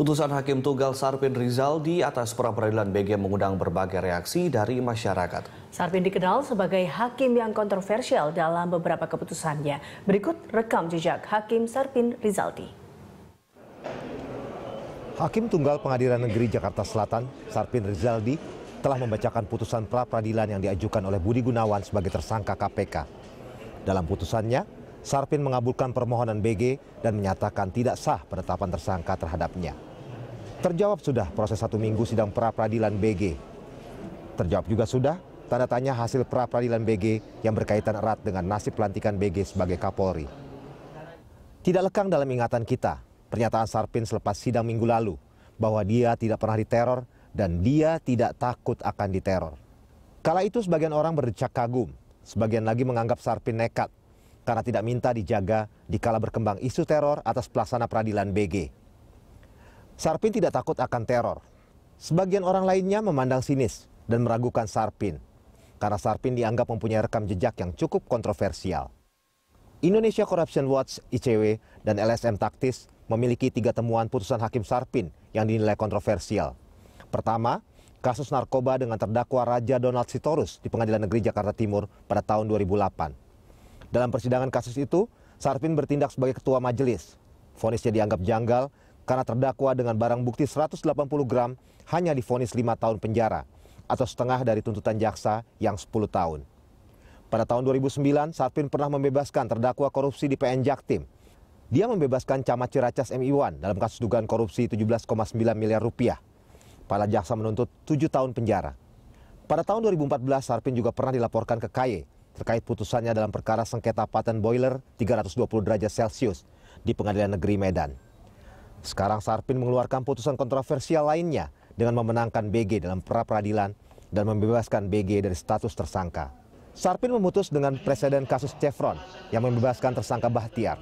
Putusan Hakim Tunggal Sarpin Rizaldi atas pra-peradilan BG mengundang berbagai reaksi dari masyarakat. Sarpin dikenal sebagai hakim yang kontroversial dalam beberapa keputusannya. Berikut rekam jejak Hakim Sarpin Rizaldi. Hakim Tunggal Pengadilan Negeri Jakarta Selatan, Sarpin Rizaldi, telah membacakan putusan pra-peradilan yang diajukan oleh Budi Gunawan sebagai tersangka KPK. Dalam putusannya, Sarpin mengabulkan permohonan BG dan menyatakan tidak sah penetapan tersangka terhadapnya. Terjawab sudah proses satu minggu sidang pra-peradilan BG. Terjawab juga sudah tanda tanya hasil pra-peradilan BG yang berkaitan erat dengan nasib pelantikan BG sebagai Kapolri. Tidak lekang dalam ingatan kita pernyataan Sarpin selepas sidang minggu lalu bahwa dia tidak pernah diteror dan dia tidak takut akan diteror. Kala itu sebagian orang berdecak kagum, sebagian lagi menganggap Sarpin nekat karena tidak minta dijaga dikala berkembang isu teror atas pelaksana peradilan BG. Sarpin tidak takut akan teror. Sebagian orang lainnya memandang sinis dan meragukan Sarpin karena Sarpin dianggap mempunyai rekam jejak yang cukup kontroversial. Indonesia Corruption Watch ICW dan LSM Taktis memiliki tiga temuan putusan Hakim Sarpin yang dinilai kontroversial. Pertama, kasus narkoba dengan terdakwa Raja Donald Sitorus di Pengadilan Negeri Jakarta Timur pada tahun 2008. Dalam persidangan kasus itu, Sarpin bertindak sebagai ketua majelis. Fonisnya dianggap janggal karena terdakwa dengan barang bukti 180 gram hanya difonis 5 tahun penjara atau setengah dari tuntutan jaksa yang 10 tahun. Pada tahun 2009, Sarpin pernah membebaskan terdakwa korupsi di PN Jaktim. Dia membebaskan camat Ciracas MI1 dalam kasus dugaan korupsi 17,9 miliar rupiah. Para jaksa menuntut 7 tahun penjara. Pada tahun 2014, Sarpin juga pernah dilaporkan ke KAYE terkait putusannya dalam perkara sengketa paten boiler 320 derajat Celcius di Pengadilan Negeri Medan. Sekarang Sarpin mengeluarkan putusan kontroversial lainnya dengan memenangkan BG dalam pra peradilan dan membebaskan BG dari status tersangka. Sarpin memutus dengan presiden kasus Chevron yang membebaskan tersangka Bahtiar.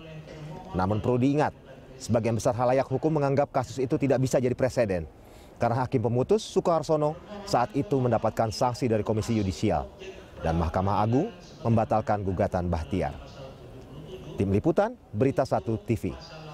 Namun perlu diingat, sebagian besar halayak hukum menganggap kasus itu tidak bisa jadi presiden karena hakim pemutus Sukarsono saat itu mendapatkan sanksi dari Komisi Yudisial dan Mahkamah Agung membatalkan gugatan Bahtiar. Tim Liputan, Berita 1 TV.